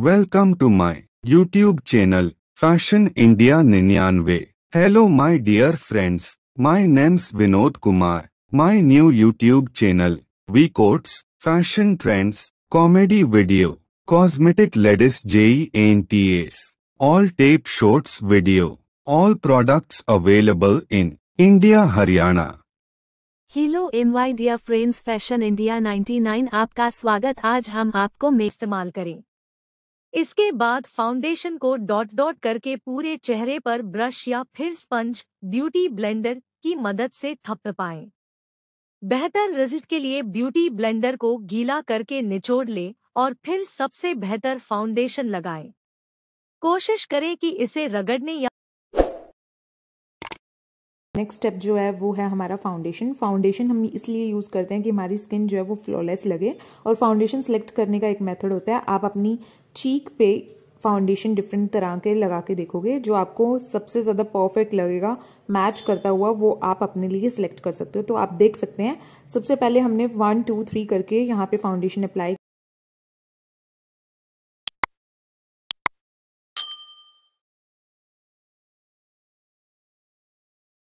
Welcome to my YouTube channel fashion India निन्यानवे hello my dear friends my name's Vinod Kumar my new YouTube channel we quotes fashion trends comedy video cosmetic ladies gents all type shorts video all products available in India Haryana hello M Y dear friends fashion India 99 आपका स्वागत आज हम आपको में इस्तेमाल करें इसके बाद फाउंडेशन को डॉट डॉट करके पूरे चेहरे पर ब्रश या फिर स्पंज ब्यूटी ब्लेंडर की मदद से थपथपाएं। बेहतर रिजल्ट के लिए ब्यूटी ब्लेंडर को गीला करके निचोड़ लें और फिर सबसे बेहतर फाउंडेशन लगाएं। कोशिश करें कि इसे रगड़ने या नेक्स्ट स्टेप जो है वो है हमारा फाउंडेशन फाउंडेशन हम इसलिए यूज़ करते हैं कि हमारी स्किन जो है वो फ्लॉलेस लगे और फाउंडेशन सेलेक्ट करने का एक मेथड होता है आप अपनी चीक पे फाउंडेशन डिफरेंट तरह के लगा के देखोगे जो आपको सबसे ज़्यादा परफेक्ट लगेगा मैच करता हुआ वो आप अपने लिए सिलेक्ट कर सकते हो तो आप देख सकते हैं सबसे पहले हमने वन टू थ्री करके यहाँ पे फाउंडेशन अप्लाई